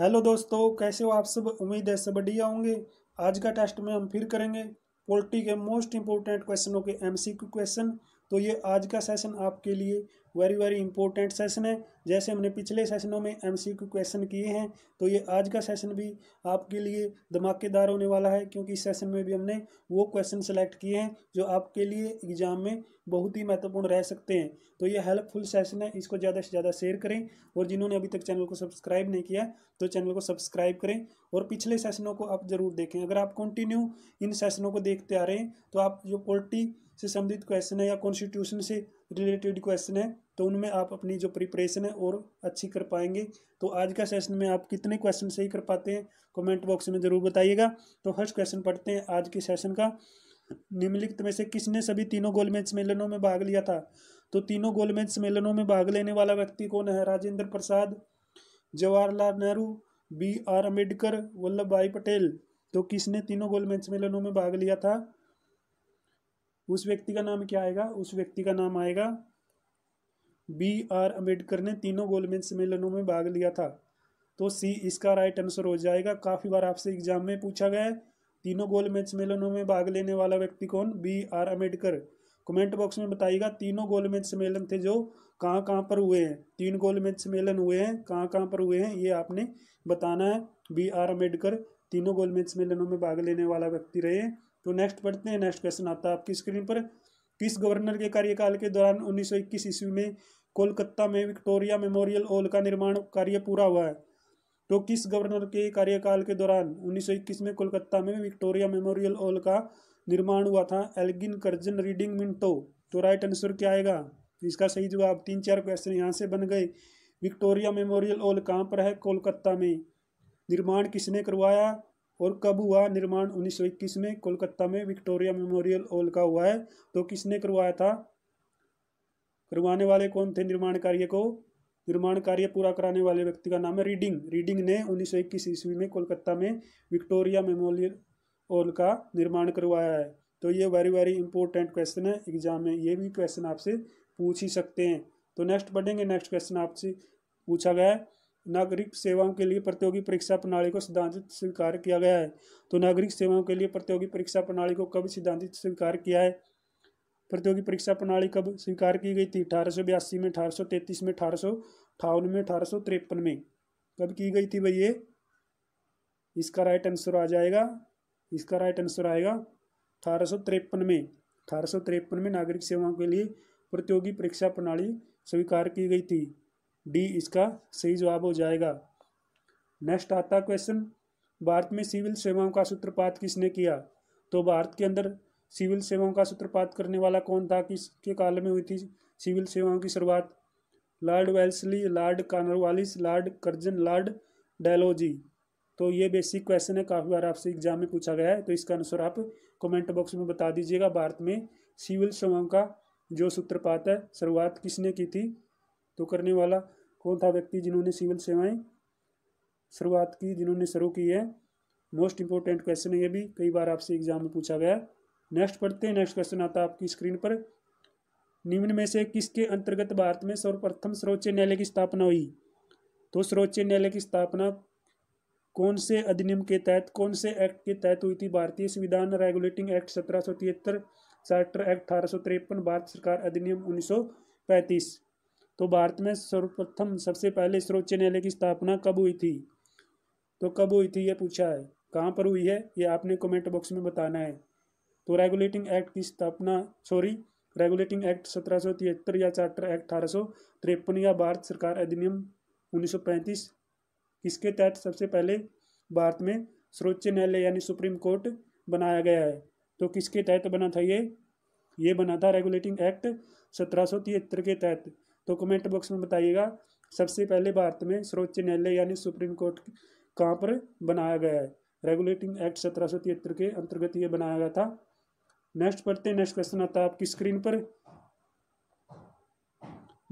hello दोस्तों कैसे हो आप सब उम्मीद है सब बढ़िया होंगे आज का टेस्ट में हम फिर करेंगे पोल्ट्री के मोस्ट इंपॉर्टेंट क्वेश्चनों के एमसीक्यू क्वेश्चन तो ये आज का सेशन आपके लिए वेरी वेरी इंपॉर्टेंट सेशन है जैसे हमने पिछले सेशनों में एमसीक्यू क्वेश्चन किए हैं तो ये आज का सेशन भी आपके लिए धमाकेदार होने वाला है क्योंकि इस सेशन में भी हमने वो क्वेश्चन सेलेक्ट किए हैं जो आपके लिए एग्जाम में बहुत ही महत्वपूर्ण रह सकते हैं तो ये हेल्पफुल सेशन है इसको ज़्यादा से ज़्यादा शेयर करें और जिन्होंने अभी तक चैनल को सब्सक्राइब नहीं किया तो चैनल को सब्सक्राइब करें और पिछले सेशनों को आप ज़रूर देखें अगर आप कंटिन्यू इन सेशनों को देखते आ रहे हैं तो आप जो पोल्ट्री से संबंधित क्वेश्चन है या कॉन्स्टिट्यूशन से रिलेटेड क्वेश्चन है तो उनमें आप अपनी जो प्रिपरेशन है और अच्छी कर पाएंगे तो आज का सेशन में आप कितने क्वेश्चन सही कर पाते हैं कमेंट बॉक्स में ज़रूर बताइएगा तो फर्स्ट क्वेश्चन पढ़ते हैं आज के सेशन का निम्नलिखित में से किसने सभी तीनों गोलमेज सम्मेलनों में भाग लिया था तो तीनों गोलमेज सम्मेलनों में भाग लेने वाला व्यक्ति कौन है Rajendra Prasad Jawaharlal Nehru B R Ambedkar Vallabhbhai Patel तो किसने तीनों गोलमेज सम्मेलनों में भाग लिया था उस व्यक्ति का नाम क्या आएगा उस व्यक्ति का नाम आएगा बी आर अम्बेडकर ने तीनों गोलमेज सम्मेलनों में भाग लिया था तो सी इसका राइट आंसर हो जाएगा काफ़ी बार आपसे एग्जाम में पूछा गया है तीनों गोलमेज सम्मेलनों में भाग लेने वाला व्यक्ति कौन B R Ambedkar comment box में बताइएगा तीनों गोलमेज सम्मेलन थे जो कहाँ कहाँ पर हुए हैं तीन गोलमेज सम्मेलन हुए हैं कहाँ कहाँ पर हुए हैं ये आपने बताना है बी आर अम्बेडकर तीनों गोलमेज सम्मेलनों में भाग लेने वाला व्यक्ति रहे तो नेक्स्ट पढ़ते हैं नेक्स्ट क्वेश्चन आता है आपकी स्क्रीन पर किस गवर्नर के कार्यकाल के दौरान उन्नीस सौ ईस्वी में कोलकाता में विक्टोरिया मेमोरियल हॉल का निर्माण कार्य पूरा हुआ है तो किस गवर्नर के कार्यकाल के दौरान 1921 में कोलकाता में विक्टोरिया मेमोरियल हॉल का निर्माण हुआ था एल्गिन कर्जन रीडिंग मिंटो तो राइट आंसर क्या आएगा इसका सही जवाब तीन चार क्वेश्चन यहाँ से बन गए विक्टोरिया मेमोरियल हॉल कहाँ पर है कोलकाता में निर्माण किसने करवाया और कब हुआ निर्माण 1921 में कोलकाता में विक्टोरिया मेमोरियल हॉल का हुआ है तो किसने करवाया था करवाने वाले कौन थे निर्माण कार्य को निर्माण कार्य पूरा कराने वाले व्यक्ति का नाम है रीडिंग रीडिंग ने 1921 ईस्वी में कोलकाता में विक्टोरिया मेमोरियल हॉल का निर्माण करवाया है तो ये वेरी वेरी इंपॉर्टेंट क्वेश्चन है एग्जाम में ये भी क्वेश्चन आपसे पूछ ही सकते हैं तो नेक्स्ट बढ़ेंगे नेक्स्ट क्वेश्चन आपसे पूछा गया है नागरिक सेवाओं के लिए प्रतियोगी परीक्षा प्रणाली को सिद्धांतित स्वीकार किया गया है तो नागरिक सेवाओं के लिए प्रतियोगी परीक्षा प्रणाली को कब सिद्धांतित स्वीकार किया है प्रतियोगी परीक्षा प्रणाली कब स्वीकार की गई थी अठारह में अठारह में अठारह में अठारह में कब की गई थी भैया इसका राइट आंसर आ जाएगा इसका राइट आंसर आएगा अठारह में अठारह में नागरिक सेवाओं के लिए प्रतियोगी परीक्षा प्रणाली स्वीकार की गई थी डी इसका सही जवाब हो जाएगा नेक्स्ट आता क्वेश्चन भारत में सिविल सेवाओं का सूत्रपात किसने किया तो भारत के अंदर सिविल सेवाओं का सूत्रपात करने वाला कौन था किसके काल में हुई थी सिविल सेवाओं की शुरुआत Lord Wellesley Lord Cornwallis Lord Curzon Lord Dalhousie तो ये बेसिक क्वेश्चन है काफ़ी बार आपसे एग्जाम में पूछा गया है तो इसका आंसर आप कमेंट बॉक्स में बता दीजिएगा भारत में सिविल सेवाओं का जो सूत्रपात है शुरुआत किसने की थी तो करने वाला कौन था व्यक्ति जिन्होंने सिविल सेवाएं शुरुआत की जिन्होंने शुरू की है मोस्ट इंपॉर्टेंट क्वेश्चन है ये भी कई बार आपसे एग्जाम में पूछा गया नेक्स्ट पढ़ते हैं नेक्स्ट क्वेश्चन आता है आपकी स्क्रीन पर निम्न में से किसके अंतर्गत भारत में सर्वप्रथम सर्वोच्च न्यायालय की स्थापना हुई तो सर्वोच्च न्यायालय की स्थापना कौन से अधिनियम के तहत कौन से एक्ट के तहत हुई थी भारतीय संविधान रेगुलेटिंग एक्ट सत्रह चार्टर एक्ट अठारह भारत सरकार अधिनियम उन्नीस तो भारत में सर्वप्रथम सबसे पहले सर्वोच्च न्यायालय की स्थापना कब हुई थी तो कब हुई थी ये पूछा है कहाँ पर हुई है ये आपने कमेंट बॉक्स में बताना है तो रेगुलेटिंग एक्ट की स्थापना सॉरी रेगुलेटिंग एक्ट सत्रह या चार्टर एक्ट अठारह या भारत सरकार अधिनियम उन्नीस इसके तहत सबसे पहले भारत में सर्वोच्च न्यायालय यानी सुप्रीम कोर्ट बनाया गया है तो किसके तहत बना था ये ये बना था रेगुलेटिंग एक्ट सत्रह के तहत तो कमेंट बॉक्स में बताइएगा सबसे पहले भारत में सर्वोच्च न्यायालय यानी सुप्रीम कोर्ट कहाँ पर बनाया गया है रेगुलेटिंग एक्ट सत्रह के अंतर्गत ये बनाया गया था नेक्स्ट पढ़ते नेक्स्ट क्वेश्चन आता है आपकी स्क्रीन पर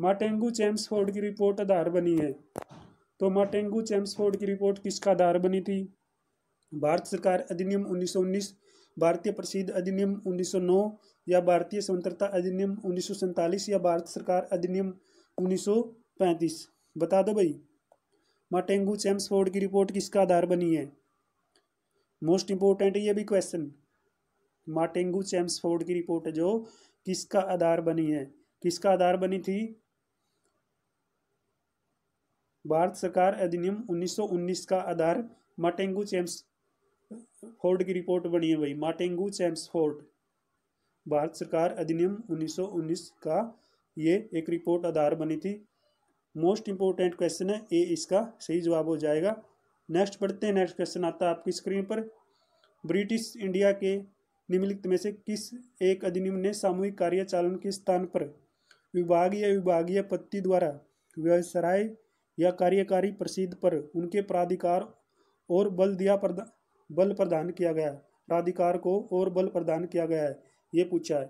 माटेंगू चैम्सफोर्ड की रिपोर्ट आधार बनी है तो माटेंगू चैम्सफोर्ड की रिपोर्ट किसका आधार बनी थी भारत सरकार अधिनियम 1919 भारतीय प्रसिद्ध अधिनियम 1909 या भारतीय स्वतंत्रता अधिनियम उन्नीस या भारत सरकार अधिनियम 1935 बता दो भाई माटेंगू चैम्सफोर्ड की रिपोर्ट किसका आधार बनी है मोस्ट इम्पोर्टेंट ये भी क्वेश्चन माटेंगू चैम्सफोर्ड की रिपोर्ट जो किसका आधार बनी है किसका आधार बनी थी भारत सरकार अधिनियम 1919 का आधार माटेंगू चैम्स फोर्ड की रिपोर्ट बनी है भाई माटेंगू चैम्स फोर्ड भारत सरकार अधिनियम 1919 का ये एक रिपोर्ट आधार बनी थी मोस्ट इंपॉर्टेंट क्वेश्चन है ए इसका सही जवाब हो जाएगा नेक्स्ट पढ़ते हैं नेक्स्ट क्वेश्चन आता है आपकी स्क्रीन पर ब्रिटिश इंडिया के निम्नलिखित में से किस एक अधिनियम ने सामूहिक कार्य चालन के स्थान पर विभागीय विभागीय पत्ति द्वारा व्यवसाय या कार्यकारी प्रसिद्ध पर उनके प्राधिकार और बल दिया प्रदा, बल प्रदान किया गया प्राधिकार को और बल प्रदान किया गया है ये पूछा है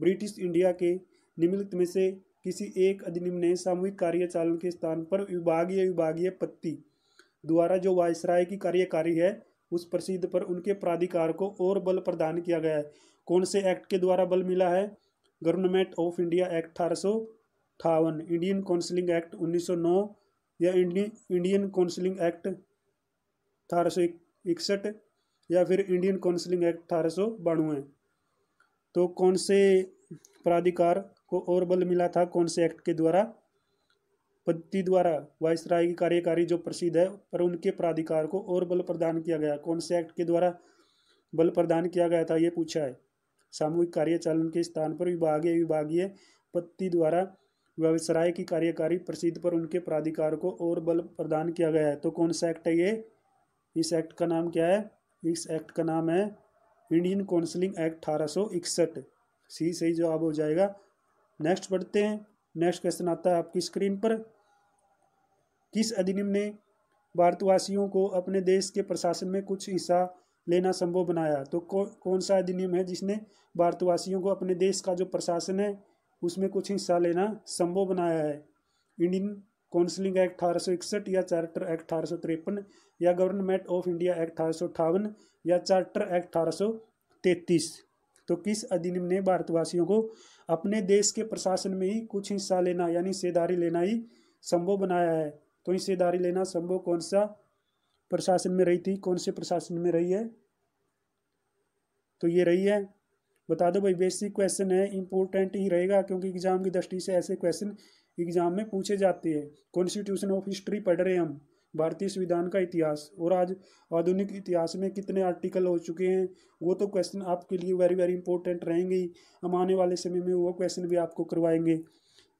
ब्रिटिश इंडिया के निम्नलिखित में से किसी एक अधिनियम ने सामूहिक कार्यचालन के स्थान पर विभागीय विभागीय पत्ति द्वारा जो वायसराय की कार्यकारी है उस प्रसिद्ध पर उनके प्राधिकार को और बल प्रदान किया गया है कौन से एक्ट के द्वारा बल मिला है गवर्नमेंट ऑफ इंडिया एक्ट अठारह इंडियन काउंसिलिंग एक्ट 1909 या इंडियन काउंसिलिंग एक्ट अठारह या फिर इंडियन काउंसिलिंग एक्ट अठारह तो कौन से प्राधिकार को और बल मिला था कौन से एक्ट के द्वारा पद्धति द्वारा वायसराय की कार्यकारी जो प्रसिद्ध है पर उनके प्राधिकार को और बल प्रदान किया गया कौन से एक्ट के द्वारा बल प्रदान किया गया था ये पूछा है सामूहिक कार्यचालन के स्थान पर विभागीय विभागीय पति द्वारा व्यवसराय की कार्यकारी प्रसिद्ध पर उनके प्राधिकार को और बल प्रदान किया गया है तो कौन सा एक्ट है ये इस एक्ट का नाम क्या है इस एक्ट का नाम है इंडियन काउंसिलिंग एक्ट अठारह सी सही जवाब हो जाएगा नेक्स्ट पढ़ते हैं नेक्स्ट क्वेश्चन आता है आपकी स्क्रीन पर किस अधिनियम ने भारतवासियों को अपने देश के प्रशासन में कुछ हिस्सा लेना संभव बनाया तो कौ, कौन सा अधिनियम है जिसने भारतवासियों को अपने देश का जो प्रशासन है उसमें कुछ हिस्सा लेना संभव बनाया है इंडियन काउंसलिंग एक्ट अठारह या चार्टर एक्ट अठारह या गवर्नमेंट ऑफ इंडिया एक्ट अठारह या चार्टर एक्ट अठारह तो किस अधिनियम ने भारतवासियों को अपने देश के प्रशासन में ही कुछ हिस्सा लेना यानी हिस्सेदारी लेना ही संभव बनाया है तो हिस्सेदारी लेना संभव कौन सा प्रशासन में रही थी कौन से प्रशासन में रही है तो ये रही है बता दो भाई बेसिक क्वेश्चन है इंपॉर्टेंट ही रहेगा क्योंकि एग्जाम की दृष्टि से ऐसे क्वेश्चन एग्जाम में पूछे जाते हैं कॉन्स्टिट्यूशन ऑफ हिस्ट्री पढ़ रहे हम भारतीय संविधान का इतिहास और आज आधुनिक इतिहास में कितने आर्टिकल हो चुके हैं वो तो क्वेश्चन आपके लिए वेरी वेरी इंपॉर्टेंट रहेंगे ही हम आने वाले समय में वो क्वेश्चन भी आपको करवाएंगे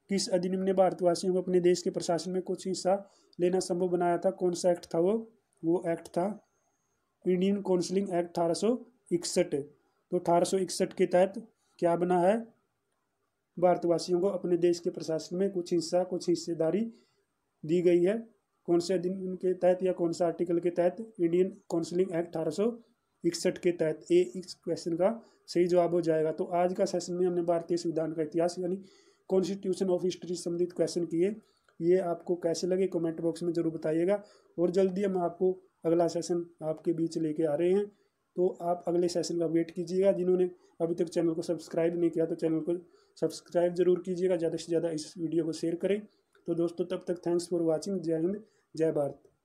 किस अधिनियम ने भारतवासियों को अपने देश के प्रशासन में कुछ हिस्सा लेना संभव बनाया था कौन सा एक्ट था वो वो एक्ट था इंडियन काउंसिलिंग एक्ट अठारह तो अठारह के तहत क्या बना है भारतवासियों को अपने देश के प्रशासन में कुछ हिस्सा कुछ हिस्सेदारी दी गई है कौन से अधिनियम के तहत या कौन सा आर्टिकल के तहत इंडियन काउंसिलिंग एक्ट अठारह इकसठ के तहत ए इस क्वेश्चन का सही जवाब हो जाएगा तो आज का सेशन में हमने भारतीय संविधान का इतिहास यानी कॉन्स्टिट्यूशन ऑफ हिस्ट्री संबंधित क्वेश्चन किए ये आपको कैसे लगे कमेंट बॉक्स में ज़रूर बताइएगा और जल्दी हम आपको अगला सेशन आपके बीच लेके आ रहे हैं तो आप अगले सेशन का वेट कीजिएगा जिन्होंने अभी तक चैनल को सब्सक्राइब नहीं किया तो चैनल को सब्सक्राइब जरूर कीजिएगा ज़्यादा से ज़्यादा इस वीडियो को शेयर करें तो दोस्तों तब तक थैंक्स फॉर वॉचिंग जय हिंद जय भारत